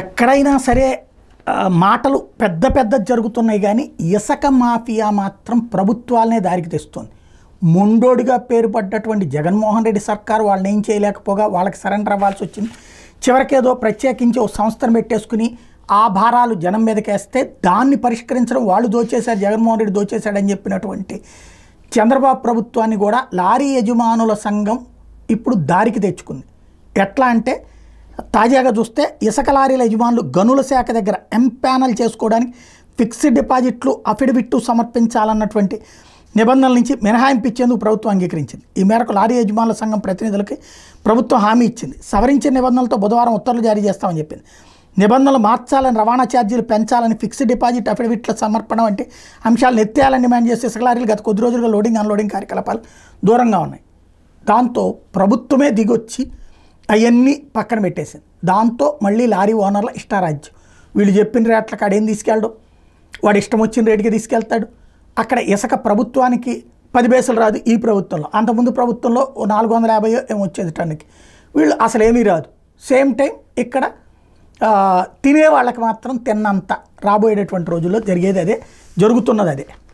ఎక్కడైనా సరే మాటలు పెద్ద పెద్ద జరుగుతున్నాయి కానీ ఇసక మాఫియా మాత్రం ప్రభుత్వాలనే దారికి తెస్తుంది మొండోడిగా పేరుపడ్డటువంటి జగన్మోహన్ రెడ్డి సర్కారు వాళ్ళని ఏం చేయలేకపోగా వాళ్ళకి సరెండర్ అవ్వాల్సి వచ్చింది చివరికేదో ప్రత్యేకించి ఓ సంస్థను పెట్టేసుకుని ఆ భారాలు జనం మీదకేస్తే దాన్ని పరిష్కరించడం వాళ్ళు దోచేశారు జగన్మోహన్ రెడ్డి దోచేశాడని చెప్పినటువంటి చంద్రబాబు ప్రభుత్వాన్ని కూడా లారీ యజమానుల సంఘం ఇప్పుడు దారికి తెచ్చుకుంది ఎట్లా అంటే తాజాగా చూస్తే ఇసుక లారీల యజమానులు గనుల శాఖ దగ్గర ఎంప్యానల్ చేసుకోవడానికి ఫిక్స్డ్ డిపాజిట్లు అఫిడవిట్టు సమర్పించాలన్నటువంటి నిబంధనల నుంచి మినహాయింపు ఇచ్చేందుకు ప్రభుత్వం అంగీకరించింది ఈ మేరకు లారీ యజమానుల సంఘం ప్రతినిధులకి ప్రభుత్వం హామీ ఇచ్చింది సవరించిన నిబంధనలతో బుధవారం ఉత్తర్వులు జారీ చేస్తామని చెప్పింది నిబంధనలు మార్చాలని రవాణా ఛార్జీలు పెంచాలని ఫిక్స్డ్ డిపాజిట్ అఫిడవిట్ల సమర్పణ వంటి అంశాలను ఎత్తేయాలని డిమాండ్ చేసే ఇసుక లారీలు గత కొద్ది రోజులుగా లోడింగ్ అన్లోడింగ్ కార్యకలాపాలు దూరంగా ఉన్నాయి దాంతో ప్రభుత్వమే దిగొచ్చి అవన్నీ పక్కన పెట్టేసింది దాంతో మళ్ళీ లారీ ఓనర్ల ఇష్టారాజ్యం వీళ్ళు చెప్పిన రేట్ల అడేం తీసుకెళ్ళడం వాడు ఇష్టం వచ్చిన రేటుకి తీసుకెళ్తాడు అక్కడ ఇసుక ప్రభుత్వానికి పది పేసలు రాదు ఈ ప్రభుత్వంలో అంతకుముందు ప్రభుత్వంలో నాలుగు వందల యాభై ఏమో వచ్చేది టన్నుకి వీళ్ళు అసలు ఏమీ రాదు సేమ్ టైం ఇక్కడ తినే వాళ్ళకి మాత్రం తిన్నంత రాబోయేటటువంటి రోజుల్లో జరిగేది అదే జరుగుతున్నది అదే